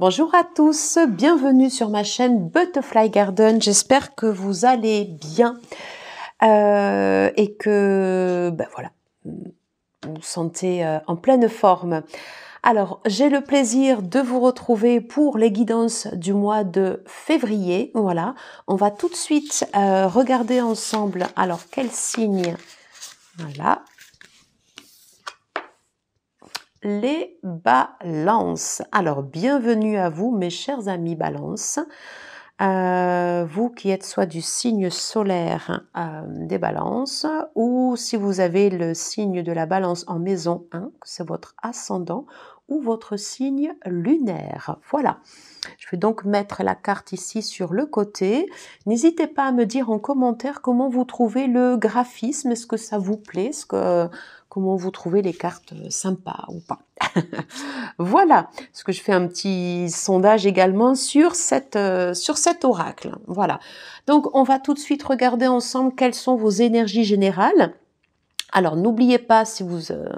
Bonjour à tous, bienvenue sur ma chaîne Butterfly Garden. J'espère que vous allez bien euh, et que ben voilà, vous vous sentez euh, en pleine forme. Alors, j'ai le plaisir de vous retrouver pour les guidances du mois de février. Voilà, on va tout de suite euh, regarder ensemble. Alors, quel signe Voilà, les balances. Alors, bienvenue à vous, mes chers amis balance. Euh, vous qui êtes soit du signe solaire euh, des balances, ou si vous avez le signe de la balance en maison 1, c'est votre ascendant, ou votre signe lunaire. Voilà. Je vais donc mettre la carte ici sur le côté. N'hésitez pas à me dire en commentaire comment vous trouvez le graphisme, est-ce que ça vous plaît, que comment vous trouvez les cartes euh, sympas ou pas. voilà ce que je fais un petit sondage également sur cette euh, sur cet oracle. Voilà. Donc on va tout de suite regarder ensemble quelles sont vos énergies générales. Alors n'oubliez pas si vous euh,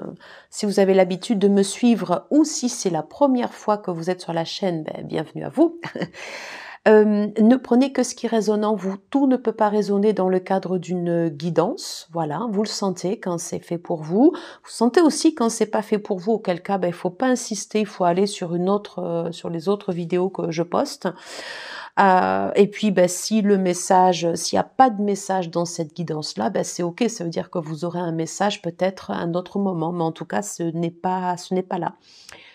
si vous avez l'habitude de me suivre ou si c'est la première fois que vous êtes sur la chaîne, ben, bienvenue à vous. Euh, ne prenez que ce qui résonne en vous. Tout ne peut pas résonner dans le cadre d'une guidance. Voilà, vous le sentez quand c'est fait pour vous. Vous sentez aussi quand c'est pas fait pour vous, auquel cas, ben, il ne faut pas insister, il faut aller sur une autre, euh, sur les autres vidéos que je poste. Euh, et puis, ben, si le message, s'il n'y a pas de message dans cette guidance-là, ben, c'est ok. Ça veut dire que vous aurez un message peut-être à un autre moment, mais en tout cas, ce n'est pas, ce n'est pas là.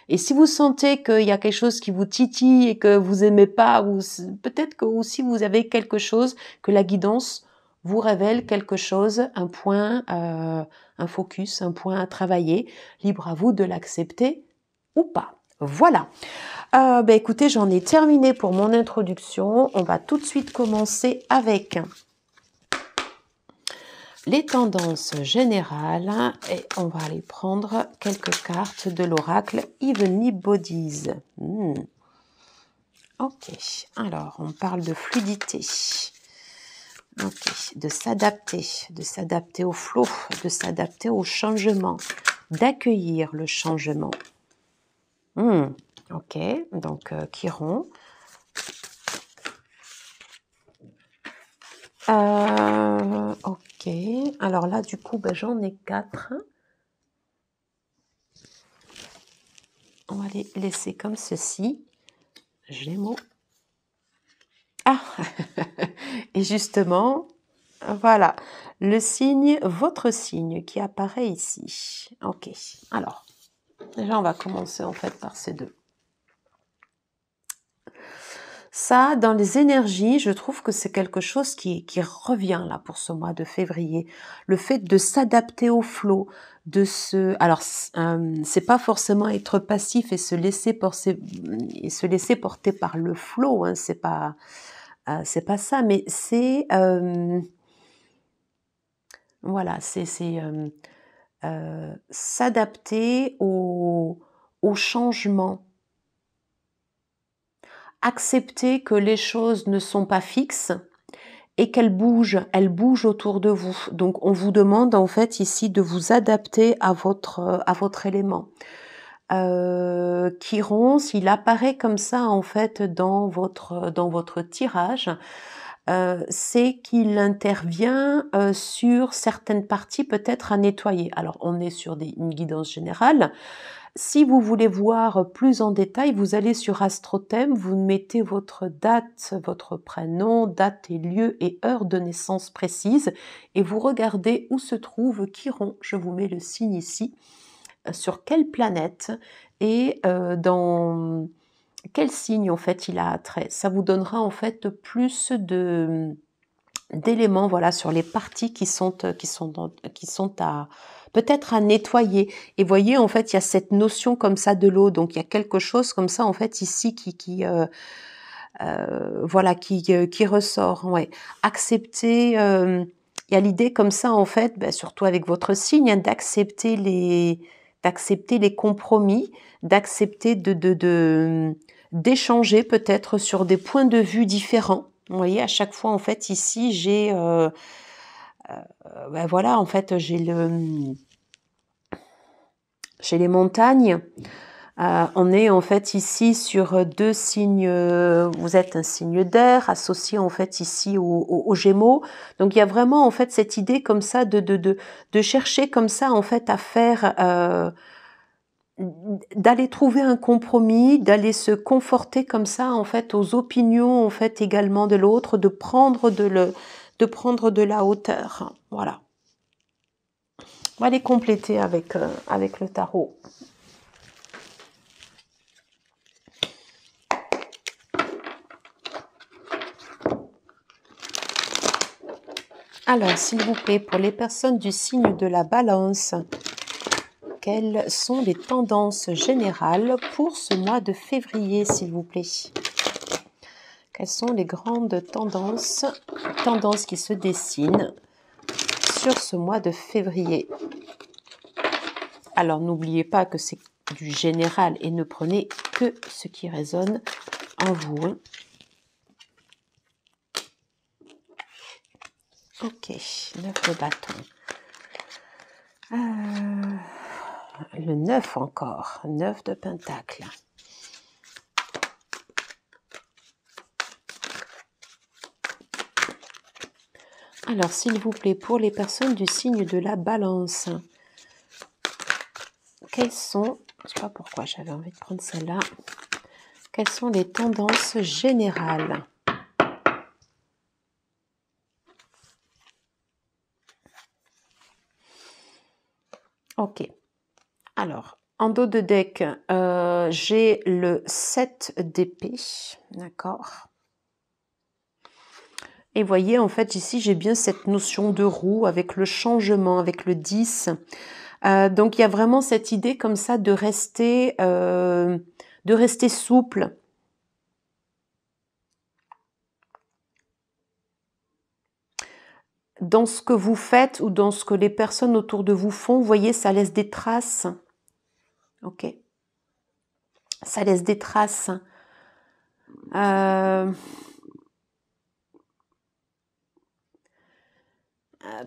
Et si vous sentez qu'il y a quelque chose qui vous titille et que vous aimez pas, ou peut-être que aussi vous avez quelque chose que la guidance vous révèle quelque chose, un point, euh, un focus, un point à travailler. Libre à vous de l'accepter ou pas. Voilà. Euh, bah, écoutez, j'en ai terminé pour mon introduction. On va tout de suite commencer avec les tendances générales et on va aller prendre quelques cartes de l'oracle Even Bodies. Hmm. Ok, alors on parle de fluidité, okay. de s'adapter, de s'adapter au flot, de s'adapter au changement, d'accueillir le changement. Hmm, ok, donc qui euh, Chiron, Euh, ok, alors là, du coup, ben, j'en ai quatre. On va les laisser comme ceci. J'ai mon... Ah Et justement, voilà, le signe, votre signe qui apparaît ici. Ok, alors, déjà, on va commencer en fait par ces deux. Ça, dans les énergies, je trouve que c'est quelque chose qui, qui revient là pour ce mois de février. Le fait de s'adapter au flot, de se, alors euh, c'est pas forcément être passif et se laisser porter, se laisser porter par le flot. Hein, c'est pas, euh, c'est pas ça, mais c'est, euh, voilà, c'est, s'adapter au, au changement accepter que les choses ne sont pas fixes et qu'elles bougent, elles bougent autour de vous. Donc on vous demande en fait ici de vous adapter à votre, à votre élément. Euh, Chiron, s'il apparaît comme ça en fait dans votre, dans votre tirage, euh, c'est qu'il intervient euh, sur certaines parties peut-être à nettoyer. Alors on est sur des, une guidance générale, si vous voulez voir plus en détail, vous allez sur AstroThème, vous mettez votre date, votre prénom, date et lieu et heure de naissance précise et vous regardez où se trouve Chiron. Je vous mets le signe ici. Euh, sur quelle planète et euh, dans quel signe en fait il a trait. Ça vous donnera en fait plus de d'éléments voilà sur les parties qui sont euh, qui sont qui sont à peut-être à nettoyer. Et voyez, en fait, il y a cette notion comme ça de l'eau. Donc il y a quelque chose comme ça, en fait, ici qui, qui euh, euh, voilà, qui, euh, qui ressort. Ouais. Accepter. il y a l'idée comme ça, en fait, ben, surtout avec votre signe, hein, d'accepter les d'accepter les compromis, d'accepter de, de, d'échanger peut-être sur des points de vue différents. Vous voyez, à chaque fois, en fait, ici, j'ai, ben, voilà, en fait, j'ai le, chez les montagnes, euh, on est en fait ici sur deux signes, euh, vous êtes un signe d'air associé en fait ici aux Gémeaux. Donc il y a vraiment en fait cette idée comme ça de, de, chercher comme ça en fait à faire, euh, d'aller trouver un compromis, d'aller se conforter comme ça en fait aux opinions en fait également de l'autre, de prendre de le, de prendre de la hauteur. Voilà. On va les compléter avec, euh, avec le tarot. Alors, s'il vous plaît, pour les personnes du signe de la balance, quelles sont les tendances générales pour ce mois de février, s'il vous plaît Quelles sont les grandes tendances, tendances qui se dessinent ce mois de février. Alors n'oubliez pas que c'est du général et ne prenez que ce qui résonne en vous. Ok, 9 de bâton. Euh, le 9 encore, 9 de pentacle. Alors, s'il vous plaît, pour les personnes du signe de la balance, quelles sont, je sais pas pourquoi j'avais envie de prendre celle-là, quelles sont les tendances générales Ok. Alors, en dos de deck, euh, j'ai le 7 d'épée, d'accord et voyez, en fait, ici, j'ai bien cette notion de roue avec le changement, avec le 10. Euh, donc, il y a vraiment cette idée comme ça de rester, euh, de rester souple. Dans ce que vous faites ou dans ce que les personnes autour de vous font, vous voyez, ça laisse des traces. Ok Ça laisse des traces. Euh...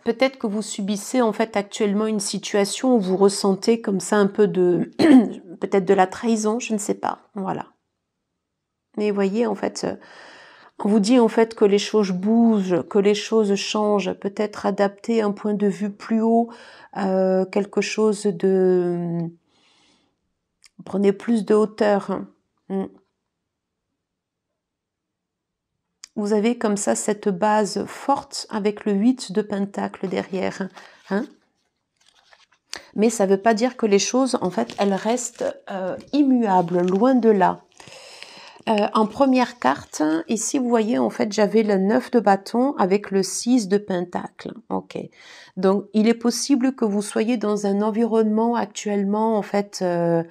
peut-être que vous subissez en fait actuellement une situation où vous ressentez comme ça un peu de peut-être de la trahison, je ne sais pas. Voilà. Mais voyez en fait euh, on vous dit en fait que les choses bougent, que les choses changent, peut-être adapter un point de vue plus haut, euh, quelque chose de prenez plus de hauteur. Hein. Mm. vous avez comme ça cette base forte avec le 8 de pentacle derrière. Hein Mais ça ne veut pas dire que les choses, en fait, elles restent euh, immuables, loin de là. Euh, en première carte, ici vous voyez en fait j'avais le 9 de bâton avec le 6 de pentacle. Ok. Donc il est possible que vous soyez dans un environnement actuellement en fait euh,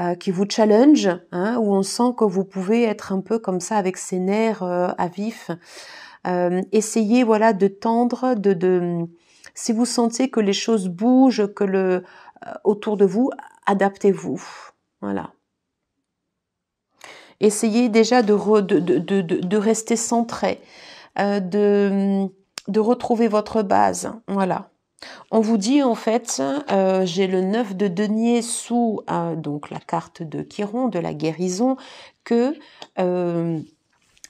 euh, qui vous challenge, hein, où on sent que vous pouvez être un peu comme ça avec ses nerfs euh, à vif. Euh, essayez voilà de tendre, de, de si vous sentez que les choses bougent, que le autour de vous, adaptez-vous. Voilà. Essayez déjà de, de, de, de, rester centré, de, de retrouver votre base. Voilà. On vous dit en fait, euh, j'ai le 9 de denier sous euh, donc la carte de Chiron, de la guérison, que euh,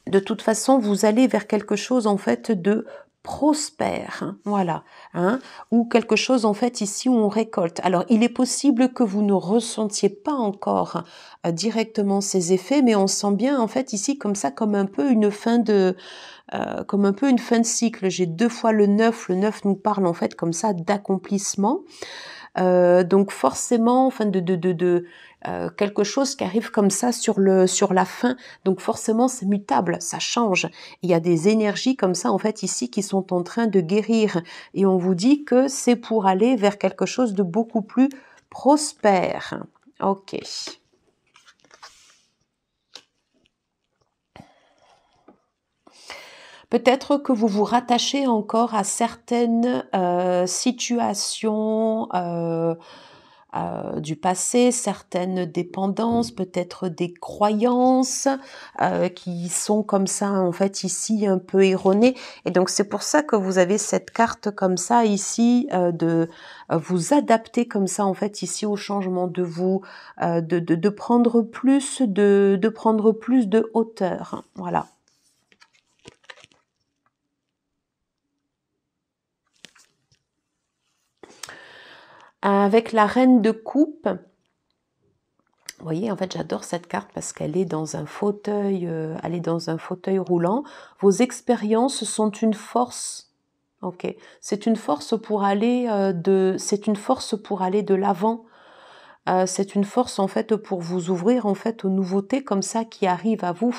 de toute façon vous allez vers quelque chose en fait de prospère, hein, voilà, hein, ou quelque chose en fait ici où on récolte. Alors il est possible que vous ne ressentiez pas encore euh, directement ces effets, mais on sent bien en fait ici comme ça comme un peu une fin de euh, comme un peu une fin de cycle. J'ai deux fois le 9, le 9 nous parle en fait comme ça d'accomplissement. Euh, donc forcément, enfin de, de, de, de euh, quelque chose qui arrive comme ça sur le sur la fin. Donc forcément, c'est mutable, ça change. Il y a des énergies comme ça en fait ici qui sont en train de guérir et on vous dit que c'est pour aller vers quelque chose de beaucoup plus prospère. Ok. Peut-être que vous vous rattachez encore à certaines euh, situations euh, euh, du passé, certaines dépendances, peut-être des croyances qui sont comme ça en fait ici un peu erronées. Et donc c'est pour ça que vous avez cette carte comme ça ici de vous adapter comme ça en fait ici au changement de vous, de, de, de, prendre plus de, de prendre plus de hauteur. Voilà. avec la reine de coupe. Vous voyez, en fait, j'adore cette carte parce qu'elle est dans un fauteuil, euh, elle est dans un fauteuil roulant. Vos expériences sont une force. Ok, c'est une force pour aller euh, de, c'est une force pour aller de l'avant. Euh, c'est une force en fait pour vous ouvrir en fait aux nouveautés comme ça qui arrivent à vous.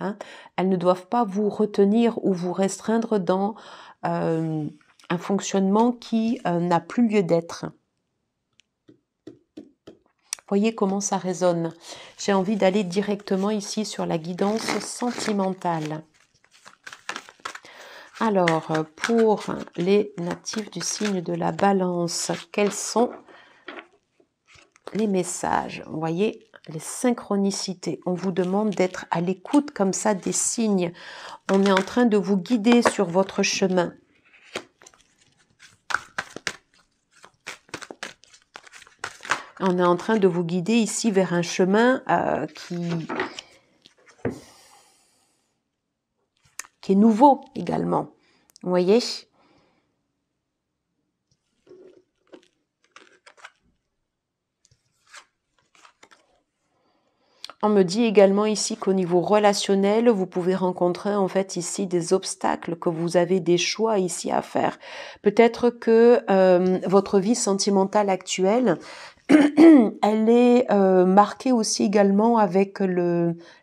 Hein. Elles ne doivent pas vous retenir ou vous restreindre dans un fonctionnement qui n'a plus lieu d'être. Voyez comment ça résonne. J'ai envie d'aller directement ici sur la guidance sentimentale. Alors, pour les natifs du signe de la balance, quels sont les messages Vous voyez les synchronicités. On vous demande d'être à l'écoute comme ça des signes. On est en train de vous guider sur votre chemin. On est en train de vous guider ici vers un chemin euh, qui, qui est nouveau également. Vous voyez On me dit également ici qu'au niveau relationnel, vous pouvez rencontrer en fait ici des obstacles, que vous avez des choix ici à faire. Peut-être que euh, votre vie sentimentale actuelle elle est euh, marquée aussi également avec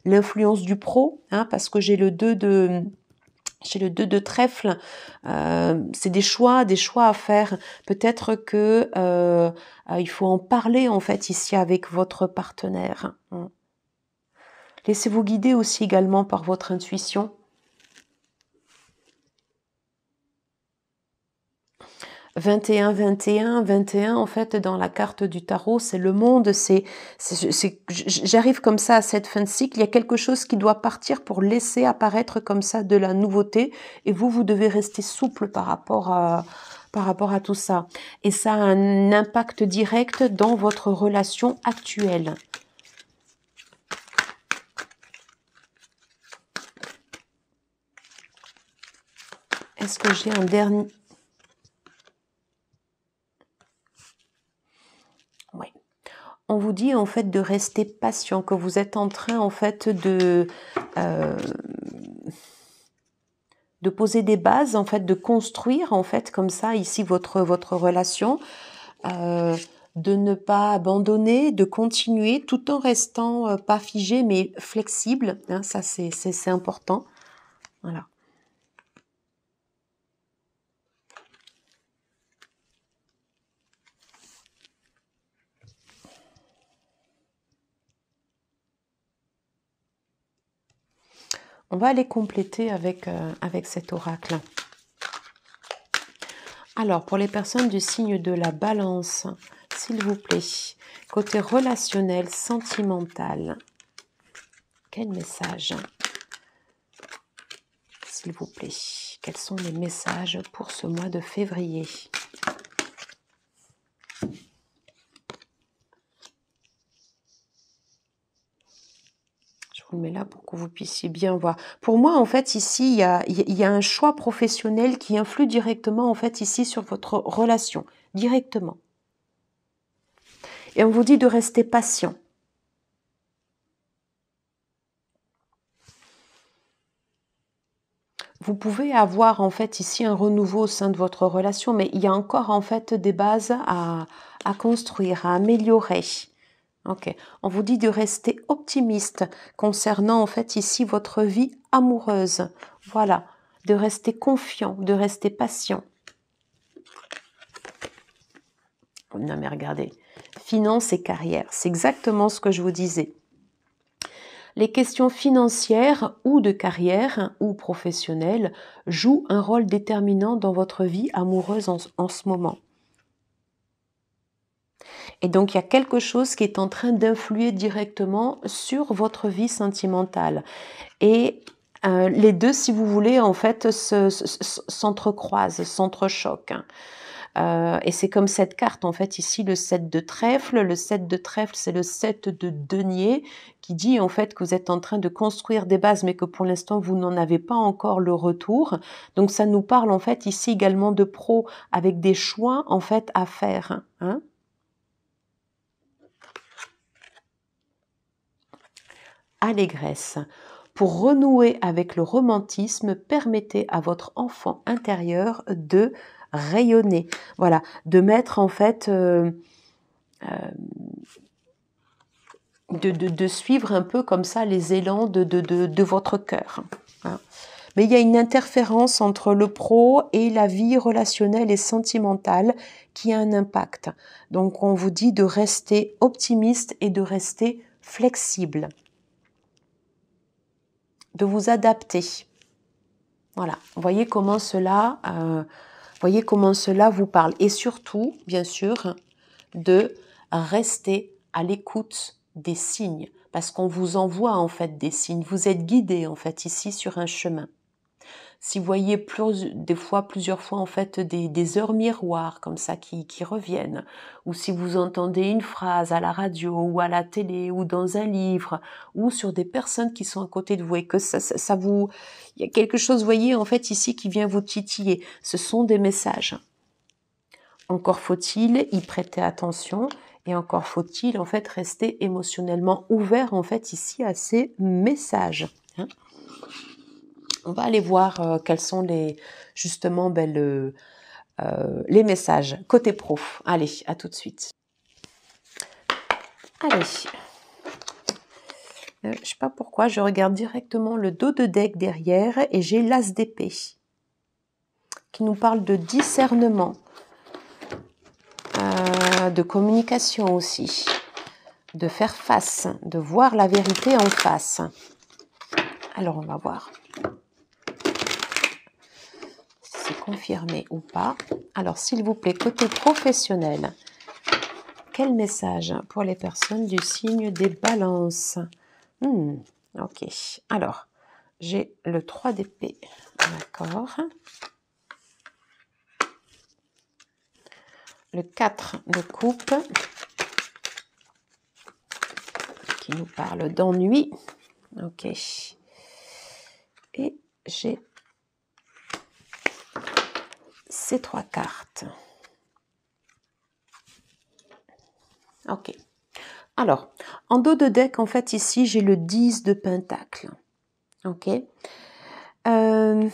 l'influence du pro, hein, parce que j'ai le 2 de j'ai le 2 de trèfle, euh, c'est des choix, des choix à faire. Peut-être que euh, il faut en parler en fait ici avec votre partenaire. Laissez-vous guider aussi également par votre intuition. 21, 21, 21, en fait, dans la carte du tarot, c'est le monde, c'est, j'arrive comme ça à cette fin de cycle, il y a quelque chose qui doit partir pour laisser apparaître comme ça de la nouveauté, et vous, vous devez rester souple par rapport par rapport à tout ça. Et ça a un impact direct dans votre relation actuelle. Est-ce que j'ai un dernier on vous dit en fait de rester patient, que vous êtes en train en fait de euh, de poser des bases en fait, de construire en fait comme ça ici votre votre relation, euh, de ne pas abandonner, de continuer tout en restant euh, pas figé mais flexible. Hein, ça c'est c'est important. Voilà. On va les compléter avec, euh, avec cet oracle. Alors, pour les personnes du signe de la balance, s'il vous plaît, côté relationnel, sentimental, quel message S'il vous plaît, quels sont les messages pour ce mois de février mais là pour que vous puissiez bien voir. Pour moi, en fait, ici, il y a, un choix professionnel qui influe directement, en fait, ici, sur votre relation, directement. Et on vous dit de rester patient. vous pouvez avoir en fait ici un renouveau au sein de votre relation, mais il y a encore en fait des bases à construire, à améliorer. Ok. On vous dit de rester optimiste concernant en fait ici votre vie amoureuse. Voilà. De rester confiant, de rester patient. Oh, non mais regardez. Finances et carrière, c'est exactement ce que je vous disais. Les questions financières ou de carrière ou professionnelles jouent un rôle déterminant dans votre vie amoureuse en ce moment. Et donc il y a quelque chose qui est en train d'influer directement sur votre vie sentimentale. Et euh, les deux, si vous voulez, en fait, s'entrecroisent, se, s'entrechoquent. Euh, et c'est comme cette carte, en fait, ici, le 7 de trèfle. Le 7 de trèfle, c'est le 7 de denier qui dit, en fait, que vous êtes en train de construire des bases, mais que pour l'instant, vous n'en avez pas encore le retour. Donc, ça nous parle, en fait, ici également de pro, avec des choix, en fait, à faire. Hein allégresse. Pour renouer avec le romantisme, permettez à votre enfant intérieur de rayonner. Voilà, de mettre en fait... Euh, euh, de, suivre un peu comme ça les élans de, votre cœur. Hein. Mais il y a une interférence entre le pro et la vie relationnelle et sentimentale qui a un impact. Donc on vous dit de rester optimiste et de rester flexible de vous adapter. Voilà, voyez comment cela, euh, voyez comment cela vous parle. Et surtout, bien sûr, de rester à l'écoute des signes, parce qu'on vous envoie en fait des signes. Vous êtes guidé en fait ici sur un chemin si vous voyez plus, des fois, plusieurs fois, en fait, des, heures miroirs comme ça qui, qui, reviennent, ou si vous entendez une phrase à la radio ou à la télé ou dans un livre ou sur des personnes qui sont à côté de vous et que ça, vous, il y a quelque chose, voyez, en fait, ici qui vient vous titiller. Ce sont des messages. Encore faut-il y prêter attention et encore faut-il en fait rester émotionnellement ouvert en fait ici à ces messages. Hein on va aller voir euh, quels sont les justement ben, euh, les messages côté prof. Allez, à tout de suite. Allez. Euh, je sais pas pourquoi, je regarde directement le dos de deck derrière et j'ai l'as d'épée qui nous parle de discernement, de communication aussi, de faire face, de voir la vérité en face. Alors on va voir confirmé ou pas. Alors, s'il vous plaît, côté professionnel, quel message pour les personnes du signe des balances hmm, Ok, alors, j'ai le 3 d'épée, d'accord. Le 4 de coupe, qui nous parle d'ennui, ok. Et j'ai ces trois cartes. Ok. Alors, en dos de deck, en fait, ici, j'ai le 10 de pentacle. Ok. Euh,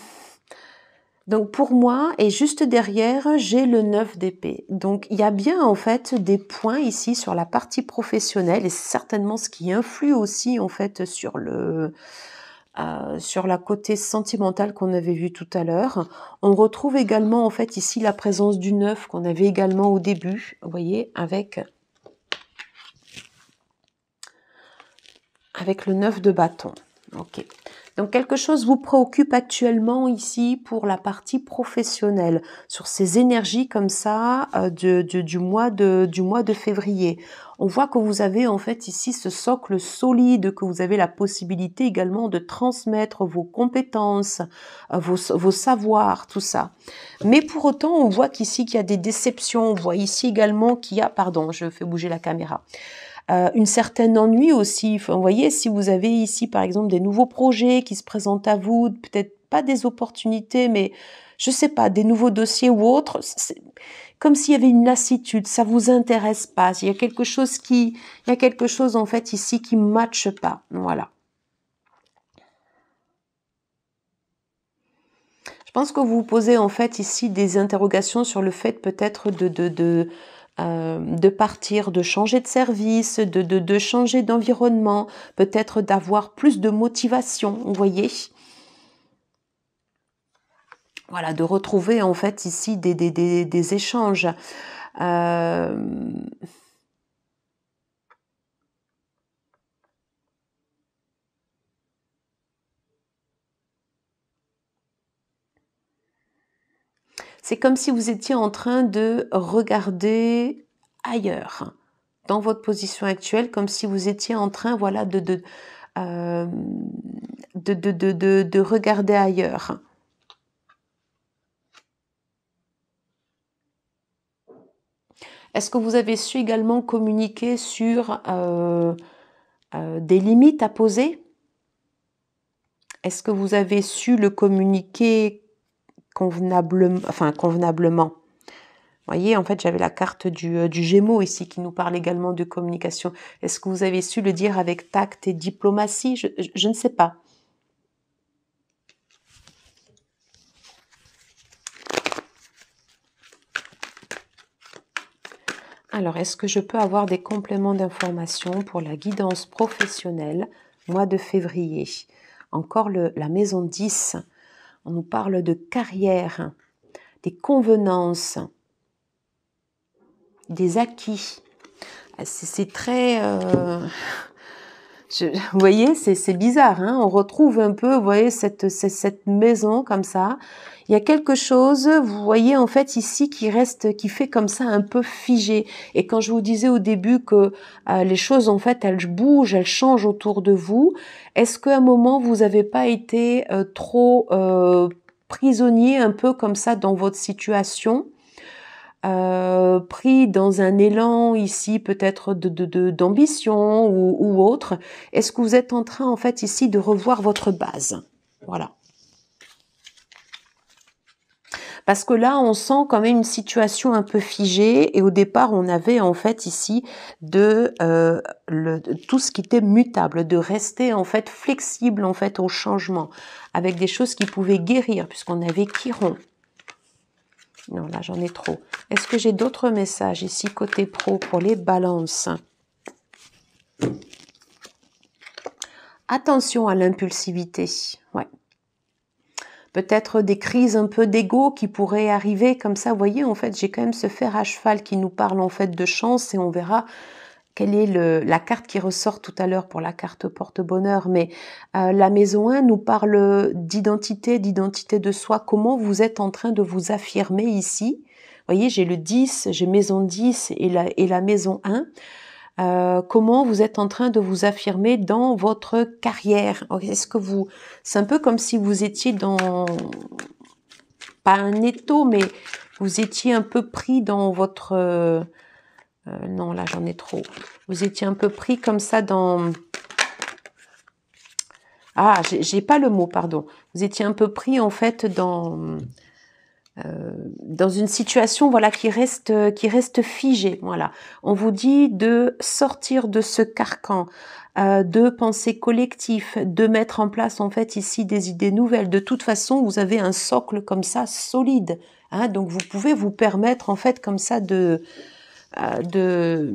donc, pour moi, et juste derrière, j'ai le 9 d'épée. Donc, il y a bien, en fait, des points ici sur la partie professionnelle et c'est certainement ce qui influe aussi, en fait, sur le, euh, sur la côté sentimentale qu'on avait vu tout à l'heure. On retrouve également en fait ici la présence du neuf qu'on avait également au début, vous voyez, avec avec le neuf de bâton. Ok. Donc quelque chose vous préoccupe actuellement ici pour la partie professionnelle, sur ces énergies comme ça euh, du, mois du mois de février on voit que vous avez en fait ici ce socle solide, que vous avez la possibilité également de transmettre vos compétences, euh, vos, savoirs, tout ça. Mais pour autant, on voit qu'ici qu'il y a des déceptions, on voit ici également qu'il y a, pardon, je fais bouger la caméra. Euh, une certaine ennui aussi. vous voyez, si vous avez ici, par exemple, des nouveaux projets qui se présentent à vous, peut-être pas des opportunités, mais je sais pas, des nouveaux dossiers ou autres, comme s'il y avait une lassitude, ça vous intéresse pas, il y a quelque chose qui, il y a quelque chose en fait ici qui matche pas, voilà. Je pense que vous vous posez en fait ici des interrogations sur le fait peut-être de, de, euh, de partir, de changer de service, de, de, de changer d'environnement, peut-être d'avoir plus de motivation, vous voyez voilà, de retrouver en fait ici des, échanges. Euh, c'est comme si vous étiez en train de regarder ailleurs, dans votre position actuelle, comme si vous étiez en train, voilà, de, de, euh, de, regarder ailleurs. Est-ce que vous avez su également communiquer sur euh, euh, des limites à poser Est-ce que vous avez su le communiquer convenablement, enfin, convenablement voyez, en fait, j'avais la carte euh, du, Gémeaux ici qui nous parle également de communication. Est-ce que vous avez su le dire avec tact et diplomatie je, ne sais pas. Alors, est-ce que je peux avoir des compléments d'information pour la guidance professionnelle, mois de février Encore la maison 10, on nous parle de carrière, des convenances, des acquis. Ah, c'est très... Euh, vous voyez, c'est bizarre. Hein. on retrouve un peu, vous voyez, cette, maison comme ça. Il y a quelque chose, vous voyez en fait ici qui reste, qui fait comme ça un peu figé. Et quand je vous disais au début que euh, les choses en fait elles bougent, elles changent autour de vous, est-ce qu'à un moment vous n'avez pas été euh, trop euh, prisonnier un peu comme ça dans votre situation euh, pris dans un élan ici peut-être de d'ambition ou, ou, autre Est-ce que vous êtes en train en fait ici de revoir votre base Voilà. Parce que là, on sent quand même une situation un peu figée et au départ, on avait en fait ici de, euh, tout ce qui était mutable, de rester en fait flexible en fait au changement, avec des choses qui pouvaient guérir puisqu'on avait Chiron non, là, j'en ai trop. Est-ce que j'ai d'autres messages ici côté pro pour les balances Attention à l'impulsivité. Ouais. Peut-être des crises un peu d'ego qui pourraient arriver comme ça. Vous voyez, en fait, j'ai quand même ce fer à cheval qui nous parle en fait de chance et on verra quelle est le, la carte qui ressort tout à l'heure pour la carte porte-bonheur, mais euh, la maison 1 nous parle d'identité, d'identité de soi, comment vous êtes en train de vous affirmer ici. Vous voyez, j'ai le 10, j'ai maison 10 et la, et la maison 1. Euh, comment vous êtes en train de vous affirmer dans votre carrière Est-ce que vous, c'est un peu comme si vous étiez dans pas un étau, mais vous étiez un peu pris dans votre euh, non, là, j'en ai trop. Vous étiez un peu pris comme ça dans... Ah, j'ai pas le mot, pardon. Vous étiez un peu pris, en fait, dans... Euh, dans une situation voilà qui reste qui reste figée voilà on vous dit de sortir de ce carcan euh, de penser collectif de mettre en place en fait ici des idées nouvelles de toute façon vous avez un socle comme ça solide hein. donc vous pouvez vous permettre en fait comme ça de euh, de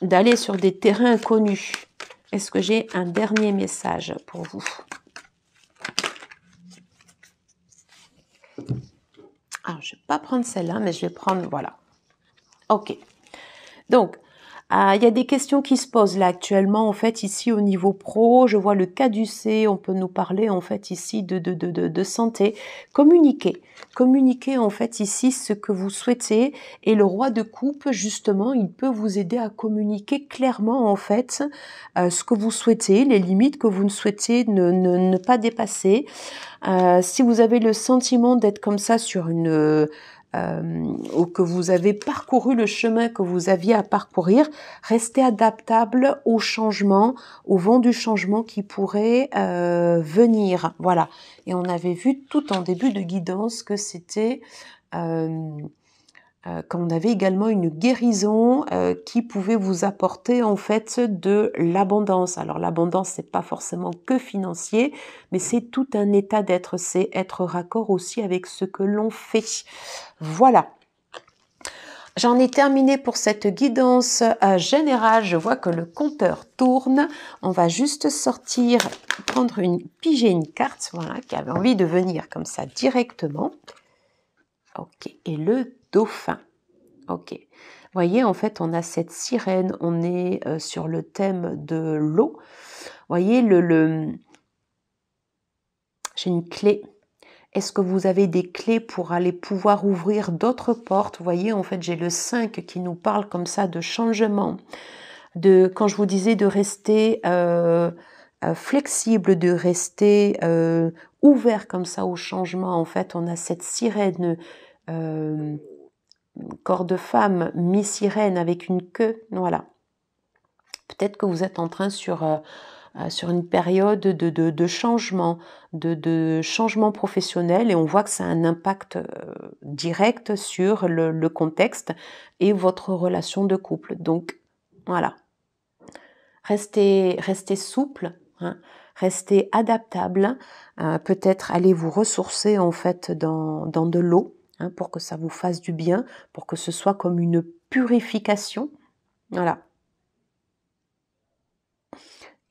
d'aller sur des terrains connus. Est-ce que j'ai un dernier message pour vous Alors, ah, je ne vais pas prendre celle-là, mais je vais prendre, voilà. Ok. Donc, ah, il y a des questions qui se posent là actuellement, en fait, ici au niveau pro. Je vois le caducé, on peut nous parler, en fait, ici de, de, de, de santé. Communiquez. Communiquez, en fait, ici ce que vous souhaitez. Et le roi de coupe, justement, il peut vous aider à communiquer clairement, en fait, euh, ce que vous souhaitez, les limites que vous ne souhaitez ne, ne, ne pas dépasser. Euh, si vous avez le sentiment d'être comme ça sur une euh, ou que vous avez parcouru le chemin que vous aviez à parcourir, restez adaptable au changement, au vent du changement qui pourrait euh, venir. Voilà. Et on avait vu tout en début de guidance que c'était euh, euh, quand on avait également une guérison euh, qui pouvait vous apporter en fait de l'abondance. Alors l'abondance c'est pas forcément que financier, mais c'est tout un état d'être, c'est être raccord aussi avec ce que l'on fait. Voilà. J'en ai terminé pour cette guidance euh, générale. Je vois que le compteur tourne. On va juste sortir, prendre une piger une carte, voilà, qui avait envie de venir comme ça directement. Ok, et le dauphin. Ok. voyez, en fait, on a cette sirène, on est euh, sur le thème de l'eau. voyez, le, j'ai une clé. Est-ce que vous avez des clés pour aller pouvoir ouvrir d'autres portes voyez, en fait, j'ai le 5 qui nous parle comme ça de changement. De, quand je vous disais de rester euh, euh, flexible, de rester ouvert comme ça au changement, en fait, on a cette sirène corps de femme, mi-sirène avec une queue, voilà. Peut-être que vous êtes en train sur, euh, euh, sur une période de, de, changement, de, de, changement professionnel, et on voit que ça a un impact euh, direct sur le, contexte et votre relation de couple. Donc voilà. Restez, restez souple, hein. restez adaptable, hein. peut-être allez vous ressourcer en fait dans, dans de l'eau Hein, pour que ça vous fasse du bien, pour que ce soit comme une purification. Voilà.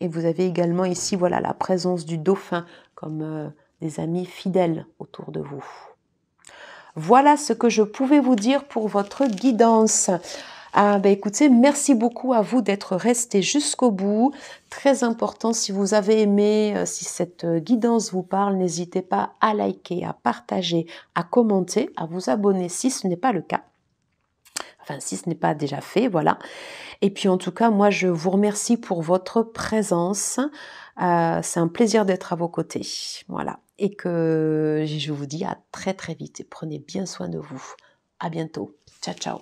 Et vous avez également ici, voilà, la présence du dauphin comme euh, des amis fidèles autour de vous. Voilà ce que je pouvais vous dire pour votre guidance. Ah, ben écoutez, merci beaucoup à vous d'être resté jusqu'au bout. Très important, si vous avez aimé, euh, si cette euh, guidance vous parle, n'hésitez pas à liker, à partager, à commenter, à vous abonner si ce n'est pas le cas. Enfin, si ce n'est pas déjà fait, voilà. Et puis en tout cas, moi, je vous remercie pour votre présence. Euh, c'est un plaisir d'être à vos côtés. Voilà. Et que je vous dis à très très vite. Et prenez bien soin de vous. À bientôt. Ciao, ciao.